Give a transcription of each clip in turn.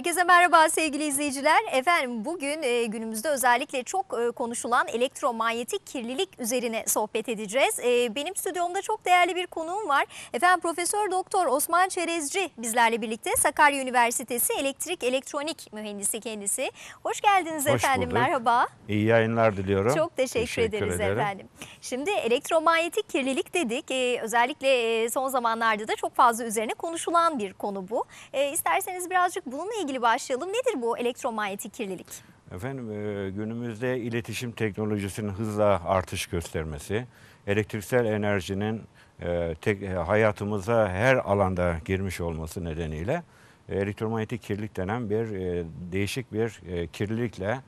Herkese merhaba sevgili izleyiciler. Efendim bugün e, günümüzde özellikle çok e, konuşulan elektromanyetik kirlilik üzerine sohbet edeceğiz. E, benim stüdyomda çok değerli bir konuğum var. Efendim Profesör Doktor Osman Çerezci bizlerle birlikte Sakarya Üniversitesi Elektrik Elektronik Mühendisi kendisi. Hoş geldiniz Hoş efendim. Bulduk. Merhaba. İyi yayınlar diliyorum. Çok teşekkür, teşekkür ederiz ederim. efendim. Şimdi elektromanyetik kirlilik dedik. E, özellikle e, son zamanlarda da çok fazla üzerine konuşulan bir konu bu. E, isterseniz birazcık bununla ilgili ilgili başlayalım. Nedir bu elektromanyetik kirlilik? Efendim e, günümüzde iletişim teknolojisinin hızla artış göstermesi, elektriksel enerjinin e, e, hayatımıza her alanda girmiş olması nedeniyle elektromanyetik kirlilik denen bir değişik bir e, kirlilikle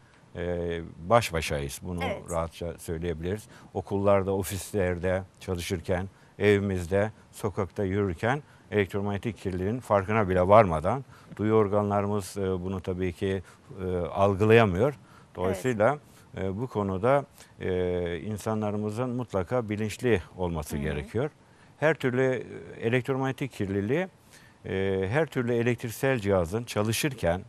baş başayız. Bunu evet. rahatça söyleyebiliriz. Okullarda, ofislerde çalışırken, evimizde, sokakta yürürken elektromanyetik kirliliğin farkına bile varmadan duyu organlarımız e, bunu tabii ki e, algılayamıyor. Dolayısıyla evet. bu konuda e, insanlarımızın mutlaka bilinçli olması Hı-hı. gerekiyor. Her türlü elektromanyetik kirliliği her türlü elektriksel cihazın çalışırken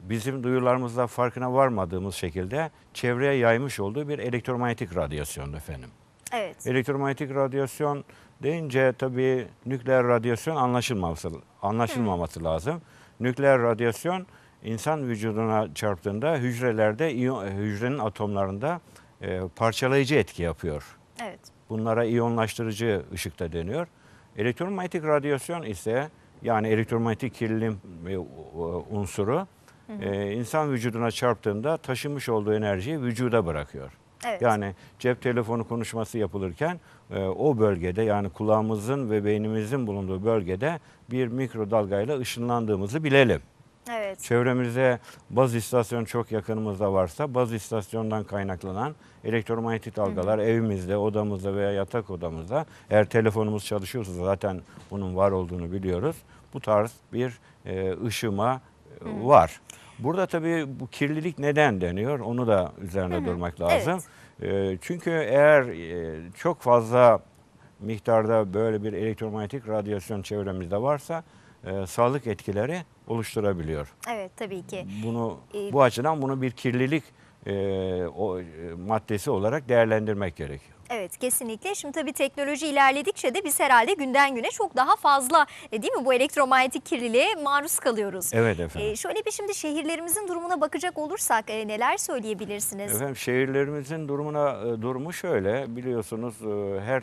bizim duyularımızda farkına varmadığımız şekilde çevreye yaymış olduğu bir elektromanyetik radyasyondu efendim. Evet. Elektromanyetik radyasyon deyince tabii nükleer radyasyon anlaşılmaması, anlaşılmaması Hı. lazım. Nükleer radyasyon insan vücuduna çarptığında hücrelerde, e, hücrenin atomlarında e, parçalayıcı etki yapıyor. Evet. Bunlara iyonlaştırıcı ışık da deniyor. Elektromanyetik radyasyon ise yani elektromanyetik kirlilim e, unsuru hı hı. E, insan vücuduna çarptığında taşımış olduğu enerjiyi vücuda bırakıyor. Evet. Yani cep telefonu konuşması yapılırken e, o bölgede yani kulağımızın ve beynimizin bulunduğu bölgede bir mikrodalgayla ışınlandığımızı bilelim. Evet. Çevremize baz istasyon çok yakınımızda varsa baz istasyondan kaynaklanan elektromanyetik dalgalar hı hı. evimizde, odamızda veya yatak odamızda eğer telefonumuz çalışıyorsa zaten bunun var olduğunu biliyoruz. Bu tarz bir e, ışıma e, var. Burada tabii bu kirlilik neden deniyor onu da üzerine Hı-hı. durmak lazım. Evet. E, çünkü eğer e, çok fazla miktarda böyle bir elektromanyetik radyasyon çevremizde varsa e, sağlık etkileri oluşturabiliyor. Evet tabii ki. Bunu ee, bu açıdan bunu bir kirlilik e, o, e, maddesi olarak değerlendirmek gerekiyor. Evet kesinlikle. Şimdi tabii teknoloji ilerledikçe de biz herhalde günden güne çok daha fazla e, değil mi bu elektromanyetik kirliliğe maruz kalıyoruz. Evet e, efendim. E, şöyle bir şimdi şehirlerimizin durumuna bakacak olursak e, neler söyleyebilirsiniz? Efendim şehirlerimizin durumuna e, durumu şöyle biliyorsunuz her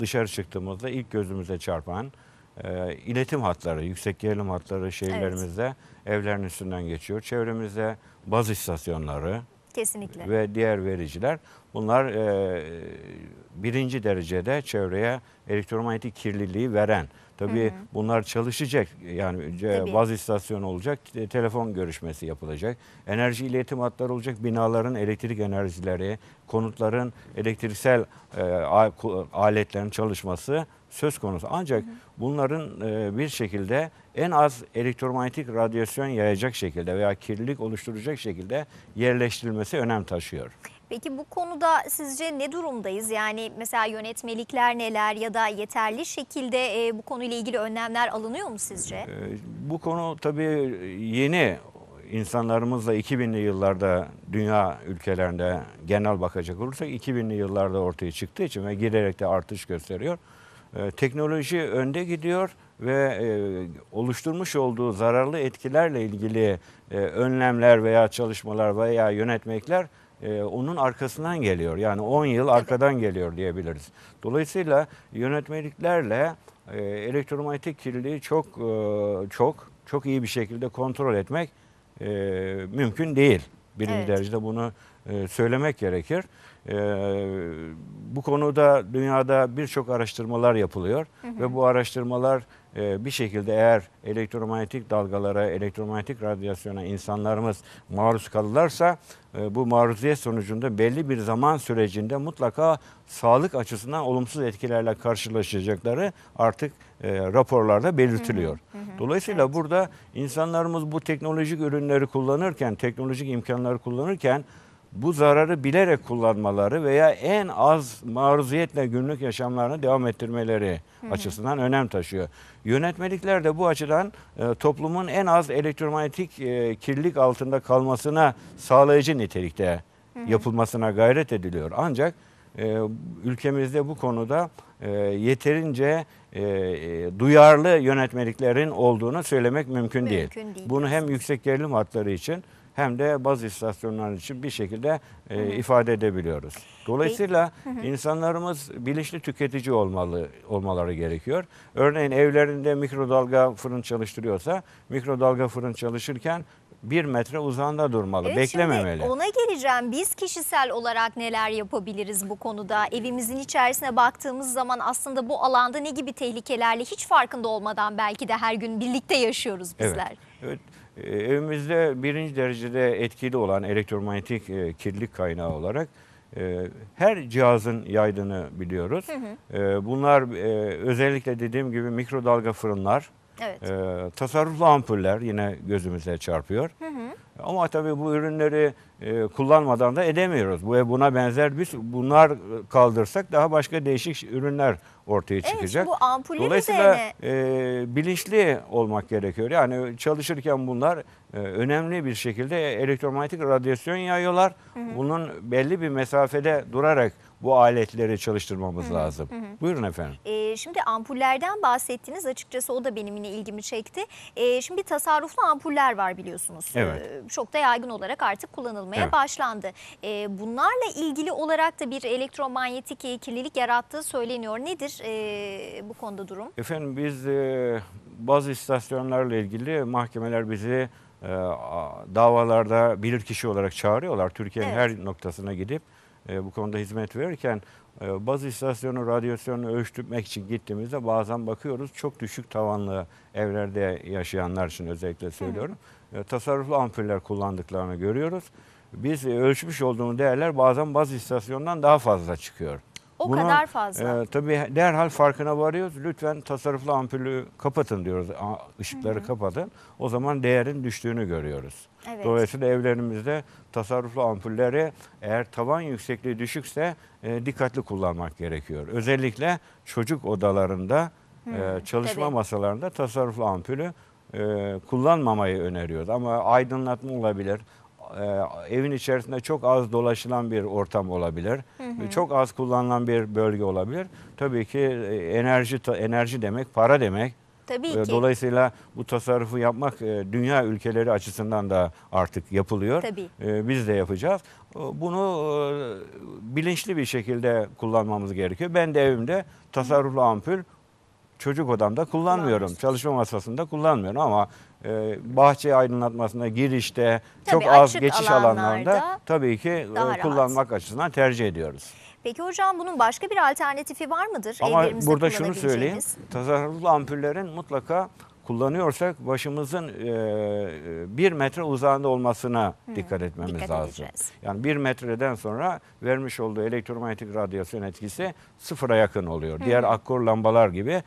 dışarı çıktığımızda ilk gözümüze çarpan e, iletim hatları, yüksek gerilim hatları şehirlerimizde evet. evlerin üstünden geçiyor. Çevremizde baz istasyonları, Kesinlikle. ve diğer vericiler. Bunlar e, birinci derecede çevreye elektromanyetik kirliliği veren. Tabii bunlar çalışacak yani ce- Tabii. baz istasyonu olacak, telefon görüşmesi yapılacak, enerji iletim hatları olacak, binaların elektrik enerjileri, konutların elektriksel e, aletlerin çalışması söz konusu. Ancak hı hı. bunların e, bir şekilde en az elektromanyetik radyasyon yayacak şekilde veya kirlilik oluşturacak şekilde yerleştirilmesi önem taşıyor. Peki bu konuda sizce ne durumdayız? Yani mesela yönetmelikler neler ya da yeterli şekilde e, bu konuyla ilgili önlemler alınıyor mu sizce? E, bu konu tabii yeni insanlarımızla 2000'li yıllarda dünya ülkelerinde genel bakacak olursak 2000'li yıllarda ortaya çıktığı için ve giderek de artış gösteriyor. Ee, teknoloji önde gidiyor ve e, oluşturmuş olduğu zararlı etkilerle ilgili e, önlemler veya çalışmalar veya yönetmekler e, onun arkasından geliyor. Yani 10 yıl arkadan geliyor diyebiliriz. Dolayısıyla yönetmeliklerle elektromanyetik kirliliği çok çok çok iyi bir şekilde kontrol etmek mümkün değil. Birinci evet. derecede bunu söylemek gerekir. Ee, bu konuda dünyada birçok araştırmalar yapılıyor hı hı. ve bu araştırmalar e, bir şekilde eğer elektromanyetik dalgalara, elektromanyetik radyasyona insanlarımız maruz kalırlarsa e, bu maruziyet sonucunda belli bir zaman sürecinde mutlaka sağlık açısından olumsuz etkilerle karşılaşacakları artık e, raporlarda belirtiliyor. Hı hı hı. Dolayısıyla evet. burada insanlarımız bu teknolojik ürünleri kullanırken, teknolojik imkanları kullanırken bu zararı bilerek kullanmaları veya en az maruziyetle günlük yaşamlarını devam ettirmeleri hı hı. açısından önem taşıyor. Yönetmelikler de bu açıdan e, toplumun en az elektromanyetik e, kirlilik altında kalmasına sağlayıcı nitelikte hı hı. yapılmasına gayret ediliyor. Ancak e, ülkemizde bu konuda e, yeterince e, e duyarlı yönetmeliklerin olduğunu söylemek mümkün, mümkün değil. değil. Bunu hem yüksek gerilim hatları için hem de baz istasyonları için bir şekilde e, ifade edebiliyoruz. Dolayısıyla insanlarımız bilinçli tüketici olmalı olmaları gerekiyor. Örneğin evlerinde mikrodalga fırın çalıştırıyorsa mikrodalga fırın çalışırken bir metre uzağında durmalı, Evet, beklememeli. Şimdi ona geleceğim. Biz kişisel olarak neler yapabiliriz bu konuda? Evimizin içerisine baktığımız zaman aslında bu alanda ne gibi tehlikelerle hiç farkında olmadan belki de her gün birlikte yaşıyoruz Evet. bizler. Evet. E, evimizde birinci derecede etkili olan elektromanyetik e, kirlilik kaynağı olarak e, her cihazın yaydığını biliyoruz. Hı hı. E, bunlar özellikle dediğim gibi mikrodalga fırınlar, evet. tasarruflu ampuller yine gözümüze çarpıyor. Hı hı. Ama tabii bu ürünleri e, kullanmadan da edemiyoruz. Bu buna benzer biz bunlar kaldırsak daha başka değişik ürünler ortaya çıkacak. Evet, bu ampulün Dolayısıyla üzerine... e, bilinçli olmak gerekiyor. Yani çalışırken bunlar e, önemli bir şekilde elektromanyetik radyasyon yayıyorlar. Hı hı. Bunun belli bir mesafede durarak bu aletleri çalıştırmamız hı hı, lazım. Hı. Buyurun efendim. E, şimdi ampullerden bahsettiniz. Açıkçası o da benim yine ilgimi çekti. E, şimdi tasarruflu ampuller var biliyorsunuz. Ee, evet. E, çok da yaygın olarak artık kullanılmaya evet. başlandı. E, bunlarla ilgili olarak da bir elektromanyetik kirlilik yarattığı söyleniyor. Nedir e, bu konuda durum? Efendim biz e, bazı istasyonlarla ilgili mahkemeler bizi e, davalarda bilirkişi olarak çağırıyorlar. Türkiye'nin evet. her noktasına gidip e, bu konuda hizmet verirken e, bazı istasyonu radyasyonu ölçtürmek için gittiğimizde bazen bakıyoruz çok düşük tavanlı evlerde yaşayanlar için özellikle söylüyorum. E, tasarruflu ampuller kullandıklarını görüyoruz. Biz e, ölçmüş olduğumuz değerler bazen bazı istasyondan daha fazla çıkıyor. O Buna, kadar fazla. E, tabii derhal farkına varıyoruz. Lütfen tasarruflu ampulü kapatın diyoruz. ışıkları Hı-hı. kapatın. O zaman değerin düştüğünü görüyoruz. Evet. Dolayısıyla evlerimizde tasarruflu ampulleri eğer tavan yüksekliği düşükse e, dikkatli kullanmak gerekiyor. Özellikle çocuk odalarında, -hı. e, çalışma tabii. masalarında tasarruflu ampulü e, kullanmamayı öneriyoruz. Ama aydınlatma olabilir, e, evin içerisinde çok az dolaşılan bir ortam olabilir. Hı hı. Çok az kullanılan bir bölge olabilir. Tabii ki e, enerji enerji demek para demek. Tabii ki. Dolayısıyla bu tasarrufu yapmak e, dünya ülkeleri açısından da artık yapılıyor. Tabii. E, biz de yapacağız. Bunu bilinçli bir şekilde kullanmamız gerekiyor. Ben de evimde tasarruflu ampul çocuk odamda kullanmıyorum. Çalışma masasında kullanmıyorum ama e, bahçe aydınlatmasında, girişte, tabii çok az geçiş alanlarında tabii ki e, kullanmak açısından tercih ediyoruz. Peki hocam bunun başka bir alternatifi var mıdır? Ama burada şunu söyleyeyim. Tasarruflu ampullerin mutlaka kullanıyorsak başımızın e, e, bir metre uzağında olmasına hmm, dikkat etmemiz dikkat lazım. Edeceğiz. Yani bir metreden sonra vermiş olduğu elektromanyetik radyasyon etkisi sıfıra yakın oluyor. Hmm. Diğer akkor lambalar gibi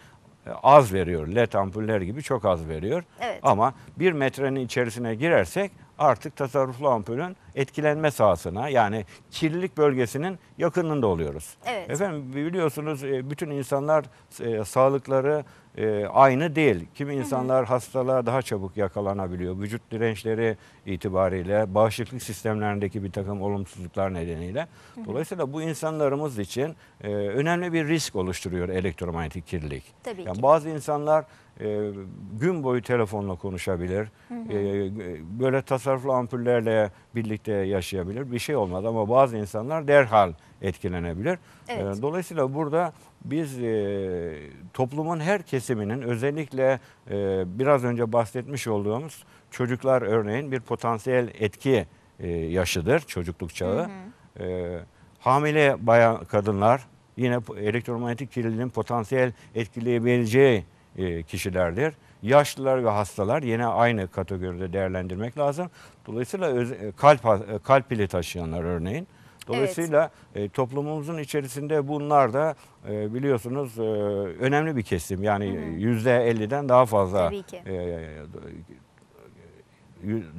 e, az veriyor. LED ampuller gibi çok az veriyor. Evet. Ama bir metrenin içerisine girersek artık tasarruflu ampulün etkilenme sahasına yani kirlilik bölgesinin yakınında oluyoruz. Evet. Efendim biliyorsunuz e, bütün insanlar e, sağlıkları e, aynı değil. Kimi insanlar hastalığa daha çabuk yakalanabiliyor. Vücut dirençleri itibariyle, bağışıklık sistemlerindeki bir takım olumsuzluklar nedeniyle. Dolayısıyla bu insanlarımız için e, önemli bir risk oluşturuyor elektromanyetik kirlilik. Tabii yani ki. Bazı insanlar e, gün boyu telefonla konuşabilir. Hı hı. E, böyle tasarruflu ampullerle birlikte yaşayabilir. Bir şey olmadı ama bazı insanlar derhal etkilenebilir. E, evet. E, dolayısıyla burada biz e, toplumun her kesiminin özellikle e, biraz önce bahsetmiş olduğumuz çocuklar örneğin bir potansiyel etki e, yaşıdır çocukluk çağı. Hı hı. E, hamile bayan kadınlar yine elektromanyetik kirliliğin potansiyel etkileyebileceği e, kişilerdir. Yaşlılar ve hastalar yine aynı kategoride değerlendirmek lazım. Dolayısıyla e, kalp e, kalp pili taşıyanlar örneğin. Dolayısıyla evet. toplumumuzun içerisinde bunlar da biliyorsunuz önemli bir kesim. Yani yüzde %50'den daha fazla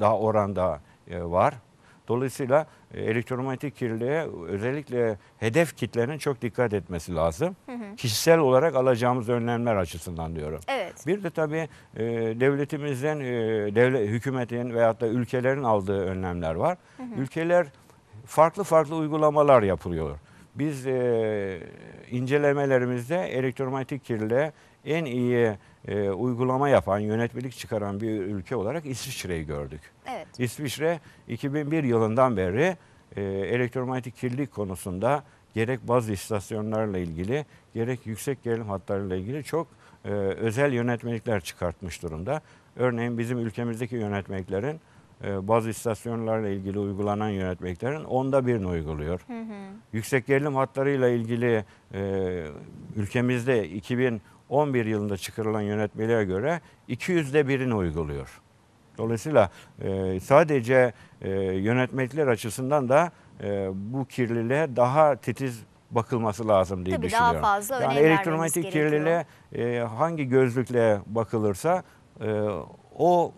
daha oranda var. Dolayısıyla e, elektromanyetik kirliliğe özellikle hedef kitlenin çok dikkat etmesi lazım. Hı hı. Kişisel olarak alacağımız önlemler açısından diyorum. Evet. Bir de tabii e, devletimizden, devlet, hükümetin veyahut da ülkelerin aldığı önlemler var. Hı hı. Ülkeler farklı farklı uygulamalar yapılıyor. Biz e, incelemelerimizde elektromanyetik kirliliğe en iyi e, uygulama yapan, yönetmelik çıkaran bir ülke olarak İsviçre'yi gördük. Evet. İsviçre 2001 yılından beri e, elektromanyetik kirlilik konusunda gerek bazı istasyonlarla ilgili gerek yüksek gerilim hatlarıyla ilgili çok e, özel yönetmelikler çıkartmış durumda. Örneğin bizim ülkemizdeki yönetmeliklerin e, bazı istasyonlarla ilgili uygulanan yönetmeliklerin onda birini uyguluyor. Hı hı. Yüksek gerilim hatlarıyla ilgili e, ülkemizde 2000 11 yılında çıkarılan yönetmeliğe göre 200'de birini uyguluyor. Dolayısıyla e, sadece e, yönetmelikler açısından da e, bu kirliliğe daha titiz bakılması lazım diye Tabii düşünüyorum. Daha fazla yani elektromanyetik kirliliğe e, hangi gözlükle bakılırsa o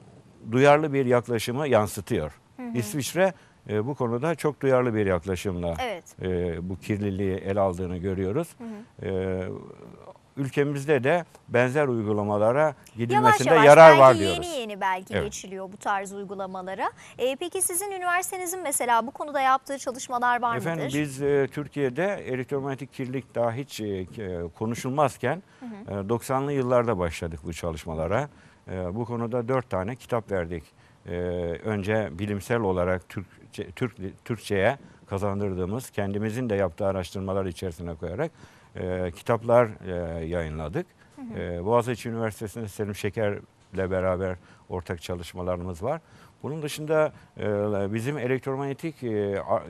duyarlı bir yaklaşımı yansıtıyor. Hı hı. İsviçre e, bu konuda çok duyarlı bir yaklaşımla evet. e, bu kirliliği el aldığını görüyoruz. Hı hı. E, ülkemizde de benzer uygulamalara gidilmesinde yavaş yavaş, yarar var diyoruz. Yeni yeni belki evet. geçiliyor bu tarz uygulamalara. E, peki sizin üniversitenizin mesela bu konuda yaptığı çalışmalar var Efendim, mıdır? Efendim biz e, Türkiye'de elektromanyetik kirlilik daha hiç e, konuşulmazken hı hı. E, 90'lı yıllarda başladık bu çalışmalara. E, bu konuda 4 tane kitap verdik. E, önce bilimsel olarak Türkçe, Türk, Türkçe'ye kazandırdığımız kendimizin de yaptığı araştırmalar içerisine koyarak e, kitaplar e, yayınladık. Hı hı. E, Boğaziçi Üniversitesi'nde Selim Şeker'le beraber ortak çalışmalarımız var. Bunun dışında e, bizim elektromanyetik e, a,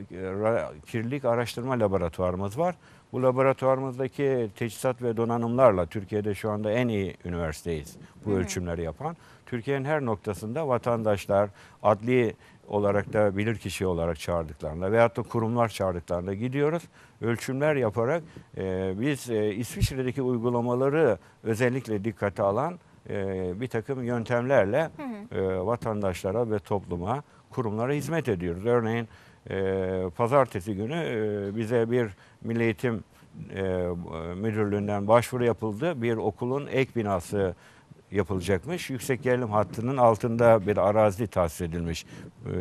kirlilik araştırma laboratuvarımız var. Bu laboratuvarımızdaki teçhizat ve donanımlarla Türkiye'de şu anda en iyi üniversiteyiz bu Hı -hı. ölçümleri yapan. Türkiye'nin her noktasında vatandaşlar, adli olarak da bilir kişi olarak çağırdıklarında veyahut da kurumlar çağırdıklarında gidiyoruz. Ölçümler yaparak e, biz e, İsviçre'deki uygulamaları özellikle dikkate alan e, bir takım yöntemlerle hı hı. E, vatandaşlara ve topluma, kurumlara hizmet ediyoruz. Örneğin e, pazartesi günü e, bize bir Milli Eğitim e, Müdürlüğü'nden başvuru yapıldı. Bir okulun ek binası yapılacakmış. Yüksek gerilim hattının altında bir arazi tahsis edilmiş e,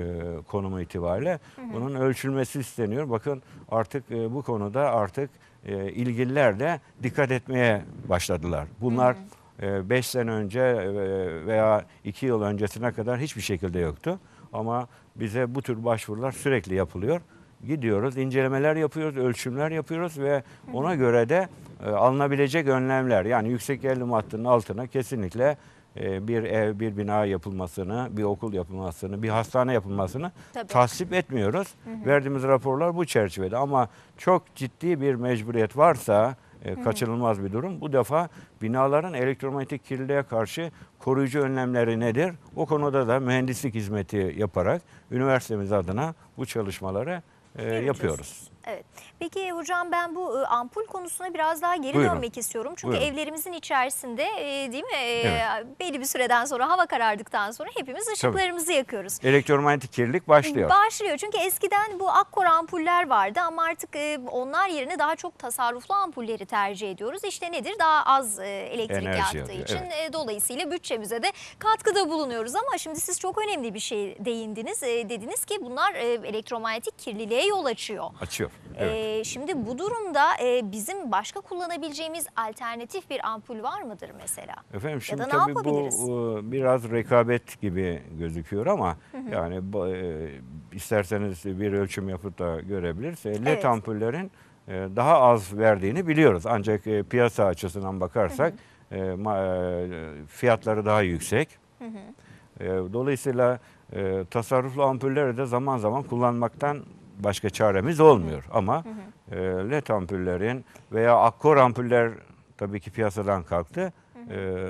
konumu itibariyle. Bunun ölçülmesi isteniyor. Bakın artık e, bu konuda artık e, ilgililer de dikkat etmeye başladılar. Bunlar 5 e, sene önce e, veya 2 yıl öncesine kadar hiçbir şekilde yoktu. Ama bize bu tür başvurular sürekli yapılıyor gidiyoruz, incelemeler yapıyoruz, ölçümler yapıyoruz ve ona göre de e, alınabilecek önlemler yani yüksek gerilim hattının altına kesinlikle e, bir ev, bir bina yapılmasını, bir okul yapılmasını, bir hastane yapılmasını Tabii. tasvip etmiyoruz. Hı hı. Verdiğimiz raporlar bu çerçevede ama çok ciddi bir mecburiyet varsa e, kaçınılmaz bir durum. Bu defa binaların elektromanyetik kirliliğe karşı koruyucu önlemleri nedir? O konuda da mühendislik hizmeti yaparak üniversitemiz adına bu çalışmaları ee, yapıyoruz. Evet. Peki hocam ben bu ıı, ampul konusuna biraz daha geri Buyurun. dönmek istiyorum. Çünkü Buyurun. evlerimizin içerisinde değil mi? Evet. Belli bir süreden sonra hava karardıktan sonra hepimiz ışıklarımızı yakıyoruz. Elektromanyetik kirlilik başlıyor. Başlıyor. Çünkü eskiden bu akkor ampuller vardı ama artık e, onlar yerine daha çok tasarruflu ampulleri tercih ediyoruz. İşte nedir? Daha az elektrik Enerji yaktığı alıyor, için e, dolayısıyla bütçemize de katkıda bulunuyoruz. Ama şimdi siz çok önemli bir şey değindiniz. dediniz ki bunlar elektromanyetik kirliliğe yol açıyor. Açıyor. Evet. E, şimdi bu durumda e, bizim başka kullanabileceğimiz alternatif bir ampul var mıdır mesela? Efendim şimdi ya da ne tabii bu e, biraz rekabet gibi gözüküyor ama hı hı. yani e, isterseniz bir ölçüm yapıp da görebiliriz. LED evet. ampullerin e, daha az verdiğini biliyoruz. Ancak e, piyasa açısından bakarsak hı hı. E, ma, e, fiyatları daha yüksek. Hı hı. E, dolayısıyla e, tasarruflu ampulleri de zaman zaman kullanmaktan başka çaremiz olmuyor. Ama E, led ampullerin veya akkor ampuller tabii ki piyasadan kalktı. E,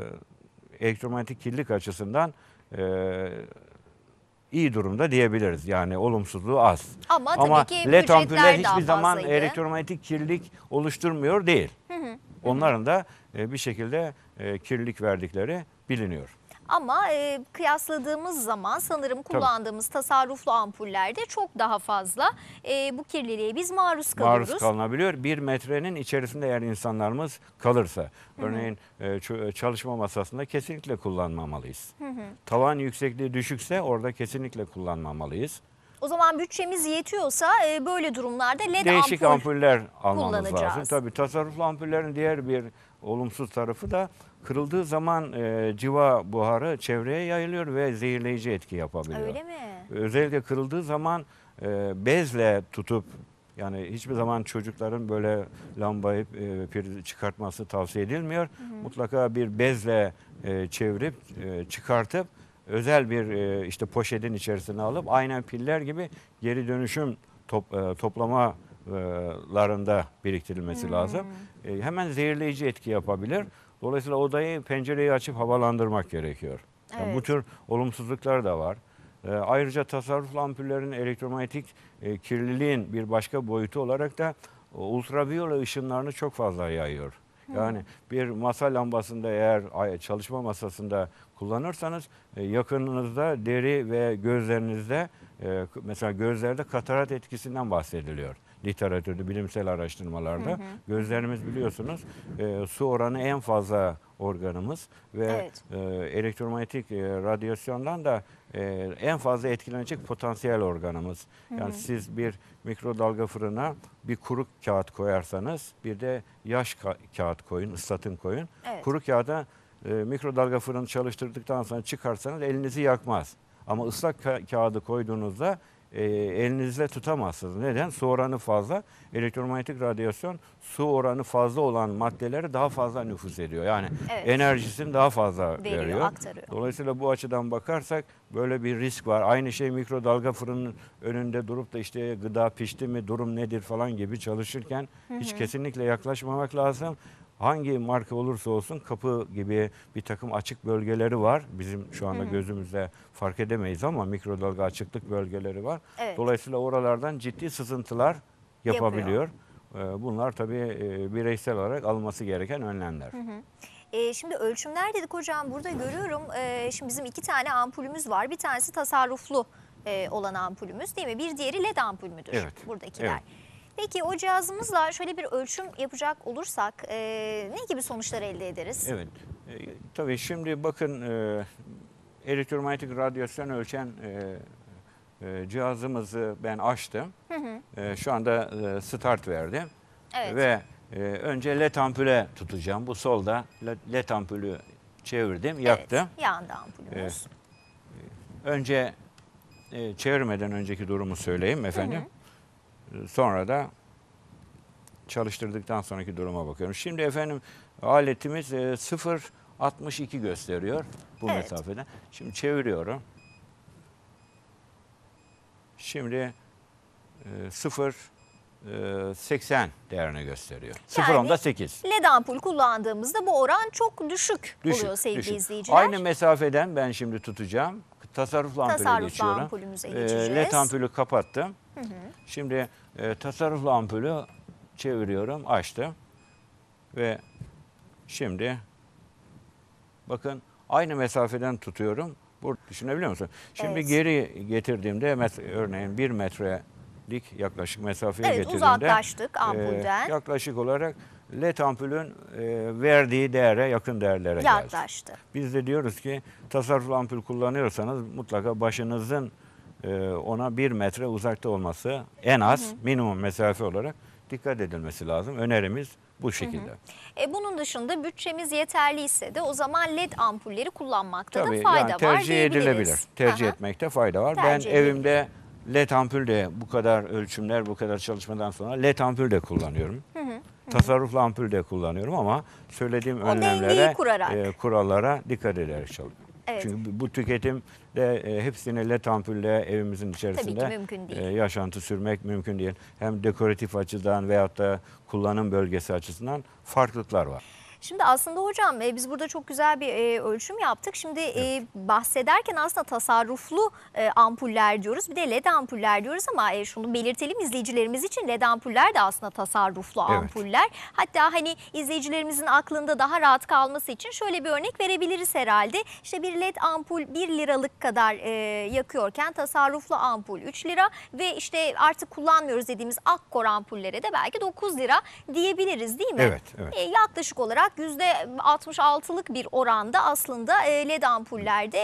elektromanyetik kirlilik açısından e, iyi durumda diyebiliriz. Yani olumsuzluğu az. Ama, Ama tabii ki led ampuller hiçbir zaman fazlaydı. elektromanyetik kirlilik oluşturmuyor değil. Hı hı. Onların da e, bir şekilde e, kirlilik verdikleri biliniyor. Ama e, kıyasladığımız zaman sanırım kullandığımız Tabii. tasarruflu ampullerde çok daha fazla e, bu kirliliğe biz maruz kalıyoruz. Maruz kalınabiliyor. Bir metrenin içerisinde eğer insanlarımız kalırsa. Örneğin e, e, çalışma masasında kesinlikle kullanmamalıyız. Hı hı. Tavan yüksekliği düşükse orada kesinlikle kullanmamalıyız. O zaman bütçemiz yetiyorsa e, böyle durumlarda led Değişik ampul ampuller almamız lazım. Tabii tasarruflu ampullerin diğer bir olumsuz tarafı da kırıldığı zaman e, civa buharı çevreye yayılıyor ve zehirleyici etki yapabiliyor. Öyle mi? Özellikle kırıldığı zaman e, bezle tutup yani hiçbir zaman çocukların böyle lambayı e, çıkartması tavsiye edilmiyor. Hı hı. Mutlaka bir bezle e, çevirip e, çıkartıp özel bir e, işte poşetin içerisine alıp aynen piller gibi geri dönüşüm top, e, toplamalarında e, biriktirilmesi hmm. lazım. E, hemen zehirleyici etki yapabilir. Dolayısıyla odayı pencereyi açıp havalandırmak gerekiyor. Yani Bu tür olumsuzluklar da var. E, ayrıca tasarruflu ampullerin elektromanyetik e, kirliliğin bir başka boyutu olarak da e, ultraviyole ışınlarını çok fazla yayıyor. Yani bir masa lambasında eğer çalışma masasında kullanırsanız e, yakınınızda deri ve gözlerinizde e, mesela gözlerde katarat etkisinden bahsediliyor literatürde, bilimsel araştırmalarda. Hı hı. Gözlerimiz biliyorsunuz e, su oranı en fazla organımız ve evet. e, elektromanyetik e, radyasyondan da e, en fazla etkilenecek potansiyel organımız. Yani hı hı. siz bir mikrodalga fırına bir kuru kağıt koyarsanız bir de yaş ka kağıt koyun, ıslatın koyun. Evet. Kuru kağıda e, mikrodalga fırını çalıştırdıktan sonra çıkarsanız elinizi yakmaz. Ama ıslak ka kağıdı koyduğunuzda e, elinizle tutamazsınız. Neden? Su oranı fazla. Elektromanyetik radyasyon su oranı fazla olan maddeleri daha fazla nüfus ediyor. Yani Evet. enerjisini daha fazla Veriyor, veriyor. aktarıyor. Dolayısıyla bu açıdan bakarsak böyle bir risk var. Aynı şey mikrodalga fırının önünde durup da işte gıda pişti mi, durum nedir falan gibi çalışırken hiç kesinlikle yaklaşmamak lazım hangi marka olursa olsun kapı gibi bir takım açık bölgeleri var. Bizim şu anda gözümüzde fark edemeyiz ama mikrodalga açıklık bölgeleri var. Evet. Dolayısıyla oralardan ciddi sızıntılar yapabiliyor. Yapıyor. Ee, bunlar tabii e, bireysel olarak alınması gereken önlemler. Hı hı. Ee, şimdi ölçümler dedik hocam burada görüyorum. Ee, şimdi bizim iki tane ampulümüz var. Bir tanesi tasarruflu e, olan ampulümüz değil mi? Bir diğeri led ampul müdür evet. buradakiler? Evet. Peki o cihazımızla şöyle bir ölçüm yapacak olursak e, ne gibi sonuçlar elde ederiz? Evet. E, tabii şimdi bakın e, elektromanyetik radyasyon ölçen e, e, cihazımızı ben açtım. Hı hı. E, şu anda e, start verdi. Evet. Ve e, önce led ampule tutacağım. Bu solda led ampulü çevirdim, yaktım. Evet, yanda ampulümüz. E, önce e, çevirmeden önceki durumu söyleyeyim efendim. Hı hı. Sonra da çalıştırdıktan sonraki duruma bakıyorum. Şimdi efendim aletimiz 0.62 e, gösteriyor bu evet. mesafeden. Şimdi çeviriyorum. Şimdi 0.80 e, e, değerini gösteriyor. Yani 0.10'da 8. LED ampul kullandığımızda bu oran çok düşük, düşük oluyor sevgili düşük. izleyiciler. Aynı mesafeden ben şimdi tutacağım. Tasarruflu ampule Tasarruflu Ampulümüze geçeceğiz. LED ampulü kapattım. Şimdi e, tasarruflu ampulü çeviriyorum, açtım. Ve şimdi bakın aynı mesafeden tutuyorum. Burada düşünebiliyor musun? Şimdi evet. geri getirdiğimde örneğin bir metrelik yaklaşık mesafeye evet, getirdiğimde uzaklaştık e, ampulden. E, yaklaşık olarak LED ampulün e, verdiği değere yakın değerlere Yaklaştı. geldi. Biz de diyoruz ki tasarruflu ampul kullanıyorsanız mutlaka başınızın ee, ona bir metre uzakta olması en az hı hı. minimum mesafe olarak dikkat edilmesi lazım. Önerimiz bu şekilde. Hı hı. E bunun dışında bütçemiz yeterli ise de o zaman led ampulleri kullanmakta Tabii, da fayda yani tercih var Tercih edilebilir. Tercih Aha. etmekte fayda var. Tercih ben evimde led ampul de bu kadar ölçümler, bu kadar çalışmadan sonra led ampul de kullanıyorum. Hı hı. Tasarruflu ampul de kullanıyorum ama söylediğim o önlemlere, e, kurallara dikkat ederek çalışıyorum. Evet. Çünkü bu tüketim de e, hepsini le evimizin içerisinde e, yaşantı sürmek mümkün değil. Hem dekoratif açıdan veyahut da kullanım bölgesi açısından farklılıklar var. Şimdi aslında hocam e, biz burada çok güzel bir e, ölçüm yaptık. Şimdi e, evet. e, bahsederken aslında tasarruflu e, ampuller diyoruz. Bir de led ampuller diyoruz ama e, şunu belirtelim izleyicilerimiz için led ampuller de aslında tasarruflu evet. ampuller. Hatta hani izleyicilerimizin aklında daha rahat kalması için şöyle bir örnek verebiliriz herhalde. İşte bir led ampul 1 liralık kadar e, yakıyorken tasarruflu ampul 3 lira ve işte artık kullanmıyoruz dediğimiz akkor ampullere de belki 9 lira diyebiliriz değil mi? Evet. evet. E, yaklaşık olarak olarak %66'lık bir oranda aslında e, LED ampullerde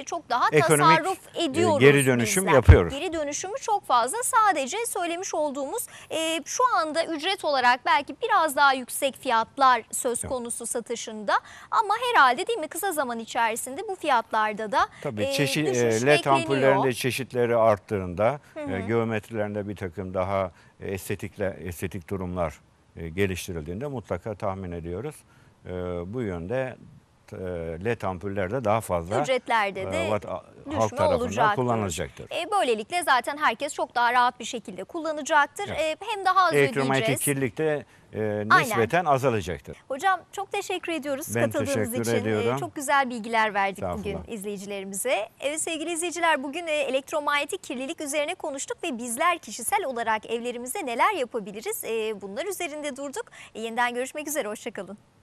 e, çok daha Ekonomik tasarruf e, ediyoruz. Geri dönüşüm bizler. yapıyoruz. Geri dönüşümü çok fazla. Sadece söylemiş olduğumuz şu anda ücret olarak belki biraz daha yüksek fiyatlar söz konusu satışında ama herhalde değil mi kısa zaman içerisinde bu fiyatlarda da Tabii çeşit düşüş LED ampullerinde çeşitleri arttığında hı hı. geometrilerinde bir takım daha estetikle estetik durumlar e, geliştirildiğinde mutlaka tahmin ediyoruz. E, bu yönde e, led ampuller de daha fazla ücretlerde e, de e, halk tarafından kullanılacaktır. E, böylelikle zaten herkes çok daha rahat bir şekilde kullanacaktır. Evet. E, hem daha az Elektromanyetik ödeyeceğiz. kirlilik de e, nispeten Aynen. azalacaktır. Hocam çok teşekkür ediyoruz ben katıldığınız teşekkür için. E, ediyorum. çok güzel bilgiler verdik bugün izleyicilerimize. Evet sevgili izleyiciler bugün e, elektromanyetik kirlilik üzerine konuştuk ve bizler kişisel olarak evlerimizde neler yapabiliriz? E, bunlar üzerinde durduk. E, yeniden görüşmek üzere hoşçakalın.